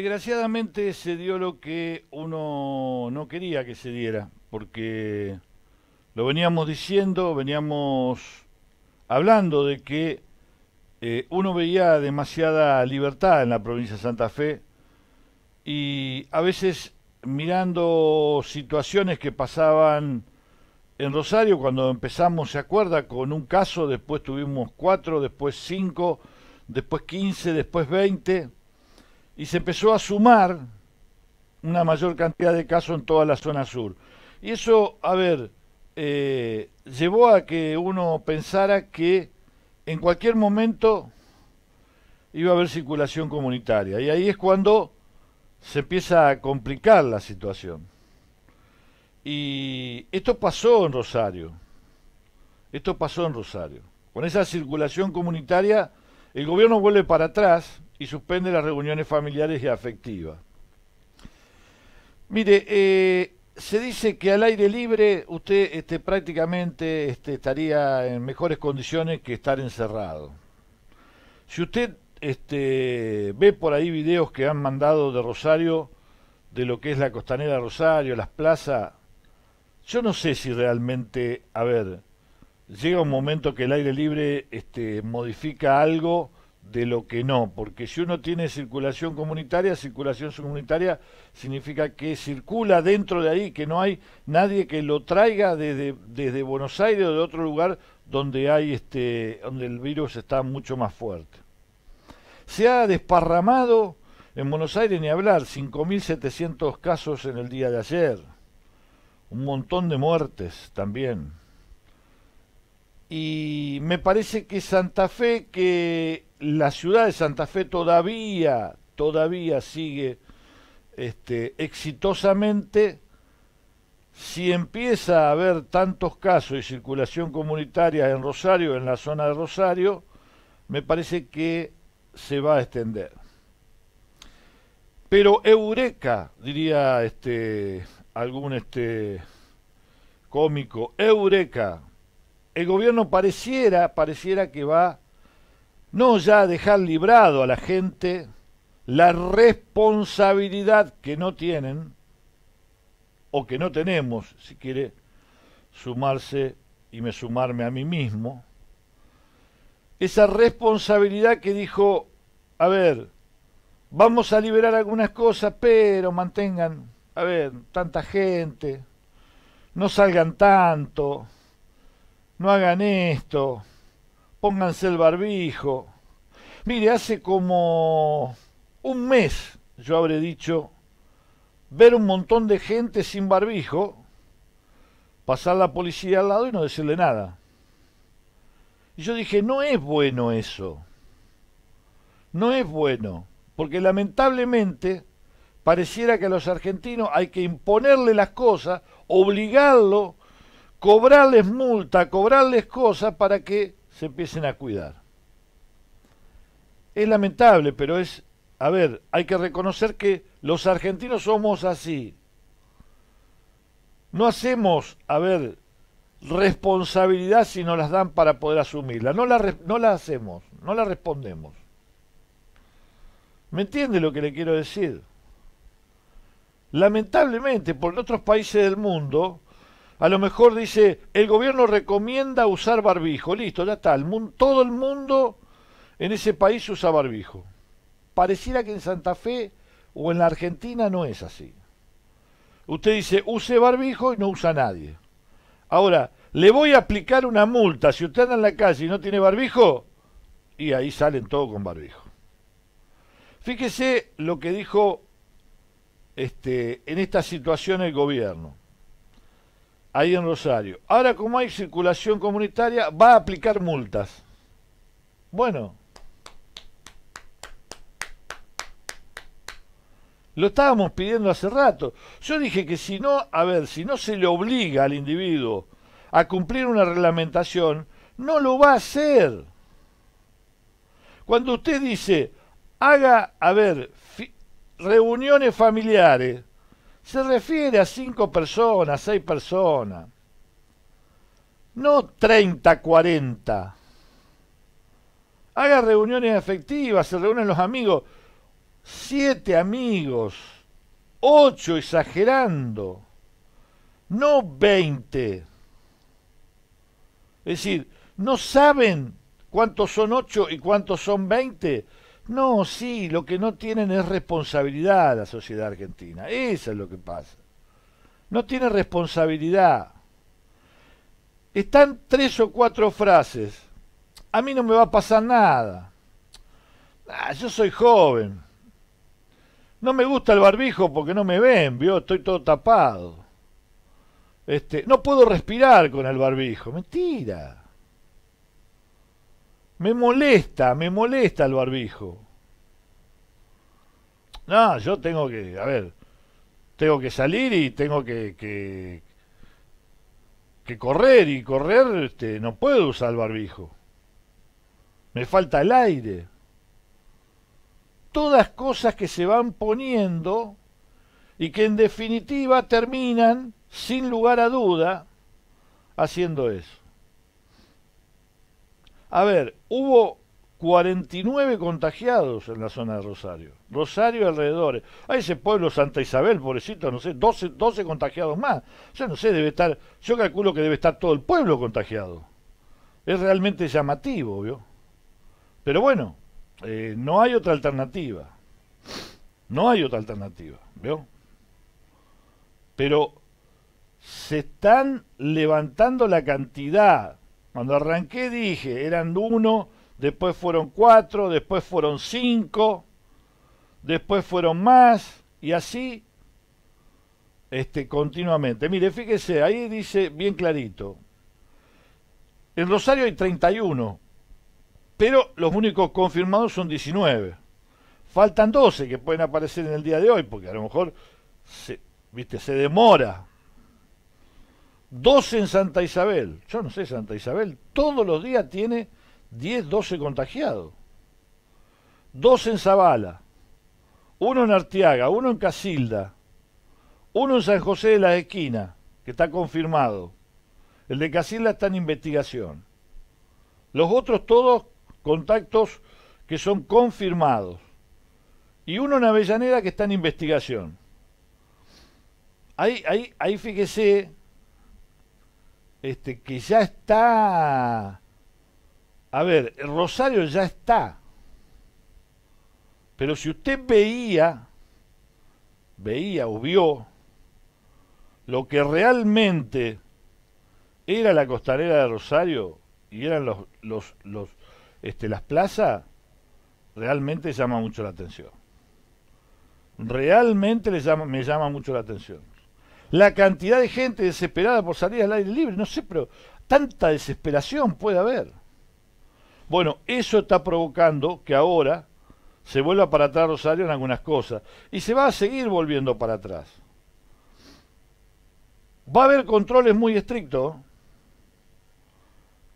Desgraciadamente se dio lo que uno no quería que se diera, porque lo veníamos diciendo, veníamos hablando de que eh, uno veía demasiada libertad en la provincia de Santa Fe y a veces mirando situaciones que pasaban en Rosario cuando empezamos, se acuerda, con un caso, después tuvimos cuatro, después cinco, después quince, después veinte y se empezó a sumar una mayor cantidad de casos en toda la zona sur. Y eso, a ver, eh, llevó a que uno pensara que en cualquier momento iba a haber circulación comunitaria. Y ahí es cuando se empieza a complicar la situación. Y esto pasó en Rosario. Esto pasó en Rosario. Con esa circulación comunitaria, el gobierno vuelve para atrás y suspende las reuniones familiares y afectivas. Mire, eh, se dice que al aire libre usted este, prácticamente este, estaría en mejores condiciones que estar encerrado. Si usted este, ve por ahí videos que han mandado de Rosario, de lo que es la costanera Rosario, las plazas, yo no sé si realmente, a ver, llega un momento que el aire libre este, modifica algo de lo que no, porque si uno tiene circulación comunitaria, circulación comunitaria significa que circula dentro de ahí, que no hay nadie que lo traiga desde, Buenos Aires o de otro lugar donde hay este, donde el virus está mucho más fuerte. Se ha desparramado en Buenos Aires ni hablar, 5.700 casos en el día de ayer, un montón de muertes también y me parece que Santa Fe, que la ciudad de Santa Fe todavía, todavía sigue este, exitosamente, si empieza a haber tantos casos de circulación comunitaria en Rosario, en la zona de Rosario, me parece que se va a extender. Pero eureka, diría este algún este cómico, eureka, el gobierno pareciera, pareciera que va no ya a dejar librado a la gente la responsabilidad que no tienen o que no tenemos, si quiere sumarse y me sumarme a mí mismo, esa responsabilidad que dijo, a ver, vamos a liberar algunas cosas, pero mantengan, a ver, tanta gente, no salgan tanto, no hagan esto, pónganse el barbijo. Mire, hace como un mes yo habré dicho ver un montón de gente sin barbijo, pasar la policía al lado y no decirle nada. Y yo dije, no es bueno eso. No es bueno, porque lamentablemente pareciera que a los argentinos hay que imponerle las cosas, obligarlo cobrarles multa, cobrarles cosas para que se empiecen a cuidar. Es lamentable, pero es, a ver, hay que reconocer que los argentinos somos así. No hacemos, a ver, responsabilidad si nos las dan para poder asumirla. No la, no la hacemos, no la respondemos. ¿Me entiende lo que le quiero decir? Lamentablemente, por otros países del mundo, a lo mejor dice, el gobierno recomienda usar barbijo. Listo, ya está. todo el mundo en ese país usa barbijo. Pareciera que en Santa Fe o en la Argentina no es así. Usted dice, use barbijo y no usa nadie. Ahora, le voy a aplicar una multa. Si usted anda en la calle y no tiene barbijo, y ahí salen todos con barbijo. Fíjese lo que dijo este, en esta situación el gobierno ahí en Rosario. Ahora como hay circulación comunitaria, va a aplicar multas. Bueno. Lo estábamos pidiendo hace rato. Yo dije que si no, a ver, si no se le obliga al individuo a cumplir una reglamentación, no lo va a hacer. Cuando usted dice, haga, a ver, reuniones familiares, se refiere a cinco personas, seis personas. No 30, 40. Haga reuniones efectivas, se reúnen los amigos. Siete amigos. Ocho exagerando. No veinte. Es decir, no saben cuántos son ocho y cuántos son veinte. No, sí, lo que no tienen es responsabilidad la sociedad argentina. Eso es lo que pasa. No tiene responsabilidad. Están tres o cuatro frases. A mí no me va a pasar nada. Ah, yo soy joven. No me gusta el barbijo porque no me ven, vio, estoy todo tapado. Este, no puedo respirar con el barbijo, mentira. Me molesta, me molesta el barbijo. No, yo tengo que, a ver, tengo que salir y tengo que, que, correr y correr, este, no puedo usar el barbijo. Me falta el aire. Todas cosas que se van poniendo y que en definitiva terminan, sin lugar a duda, haciendo eso. A ver, hubo 49 contagiados en la zona de Rosario. Rosario alrededor. A ese pueblo Santa Isabel, pobrecito, no sé, 12, contagiados más. Yo no sé, debe estar, yo calculo que debe estar todo el pueblo contagiado. Es realmente llamativo, ¿vio? Pero bueno, eh, no hay otra alternativa. No hay otra alternativa, ¿vio? Pero se están levantando la cantidad cuando arranqué dije, eran uno, después fueron cuatro, después fueron cinco, después fueron más, y así este, continuamente. Mire, fíjese, ahí dice bien clarito. En Rosario hay 31, pero los únicos confirmados son 19. Faltan 12 que pueden aparecer en el día de hoy, porque a lo mejor se, ¿viste? se demora dos en Santa Isabel. Yo no sé, Santa Isabel todos los días tiene 10, 12 contagiados. Dos en Zabala, uno en Artiaga, uno en Casilda, uno en San José de la Esquina, que está confirmado. El de Casilda está en investigación. Los otros todos contactos que son confirmados. Y uno en Avellaneda que está en investigación. Ahí, ahí, ahí fíjese este, que ya está... A ver, Rosario ya está. Pero si usted veía, veía o vio lo que realmente era la costanera de Rosario y eran los, los, este, las plazas, realmente llama mucho la atención. Realmente llama, me llama mucho la atención la cantidad de gente desesperada por salir al aire libre, no sé, pero tanta desesperación puede haber. Bueno, eso está provocando que ahora se vuelva para atrás Rosario en algunas cosas y se va a seguir volviendo para atrás. Va a haber controles muy estrictos.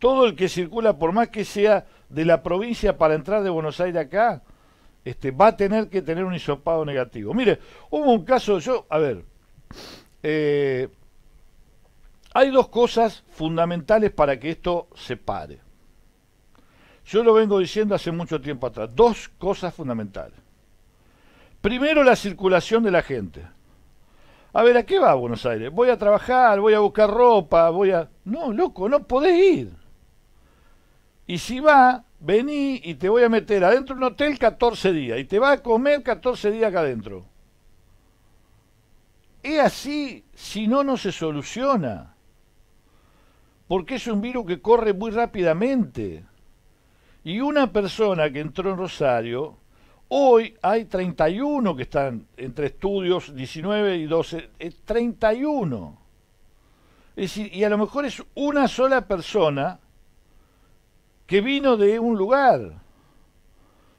Todo el que circula, por más que sea de la provincia para entrar de Buenos Aires acá, este, va a tener que tener un hisopado negativo. Mire, hubo un caso, yo, a ver, eh, hay dos cosas fundamentales para que esto se pare. Yo lo vengo diciendo hace mucho tiempo atrás. Dos cosas fundamentales. Primero, la circulación de la gente. A ver, ¿a qué va Buenos Aires? Voy a trabajar, voy a buscar ropa, voy a... No, loco, no podés ir. Y si va, vení y te voy a meter adentro de un hotel 14 días. Y te va a comer 14 días acá adentro. Es así, si no, no se soluciona. Porque es un virus que corre muy rápidamente. Y una persona que entró en Rosario, hoy hay 31 que están entre estudios, 19 y 12, es 31. Es decir, y a lo mejor es una sola persona que vino de un lugar.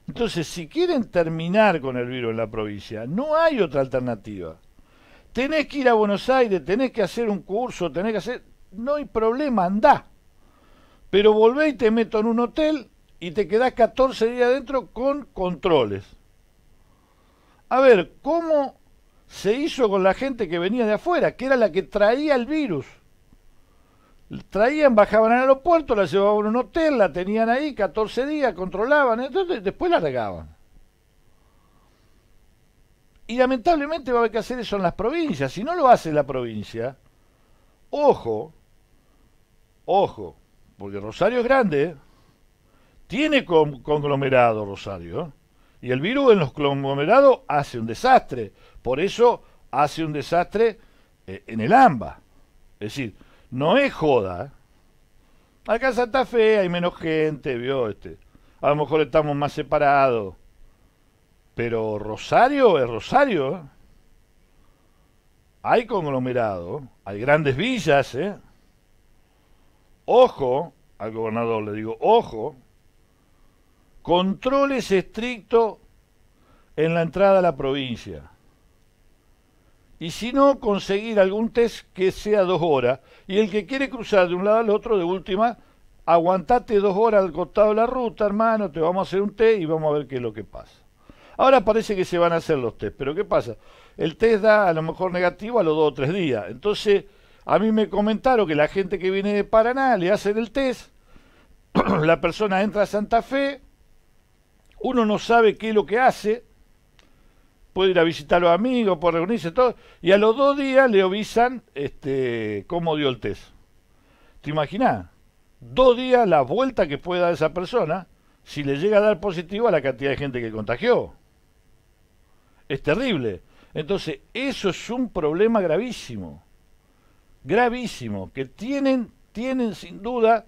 Entonces, si quieren terminar con el virus en la provincia, no hay otra alternativa tenés que ir a Buenos Aires, tenés que hacer un curso, tenés que hacer... No hay problema, andá. Pero volvé y te meto en un hotel y te quedás 14 días adentro con controles. A ver, ¿cómo se hizo con la gente que venía de afuera, que era la que traía el virus? Traían, bajaban al aeropuerto, la llevaban a un hotel, la tenían ahí 14 días, controlaban, entonces después la regaban. Y lamentablemente va a haber que hacer eso en las provincias. Si no lo hace la provincia, ojo, ojo, porque Rosario es grande, ¿eh? tiene conglomerado Rosario, ¿eh? y el virus en los conglomerados hace un desastre. Por eso hace un desastre eh, en el AMBA. Es decir, no es joda. Acá en Santa Fe hay menos gente, vio este. A lo mejor estamos más separados pero Rosario es Rosario. Hay ¿eh? conglomerado, hay grandes villas, ¿eh? Ojo, al gobernador le digo, ojo, controles estrictos en la entrada a la provincia. Y si no, conseguir algún test que sea dos horas. Y el que quiere cruzar de un lado al otro, de última, aguantate dos horas al costado de la ruta, hermano, te vamos a hacer un test y vamos a ver qué es lo que pasa. Ahora parece que se van a hacer los test, pero ¿qué pasa? El test da a lo mejor negativo a los dos o tres días. Entonces, a mí me comentaron que la gente que viene de Paraná le hacen el test, la persona entra a Santa Fe, uno no sabe qué es lo que hace, puede ir a visitar a los amigos, puede reunirse, todo, y a los dos días le avisan este, cómo dio el test. ¿Te imaginas? Dos días la vuelta que puede dar esa persona si le llega a dar positivo a la cantidad de gente que contagió es terrible. Entonces, eso es un problema gravísimo, gravísimo, que tienen, tienen sin duda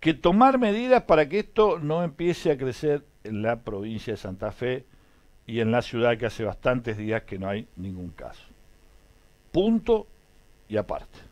que tomar medidas para que esto no empiece a crecer en la provincia de Santa Fe y en la ciudad que hace bastantes días que no hay ningún caso. Punto y aparte.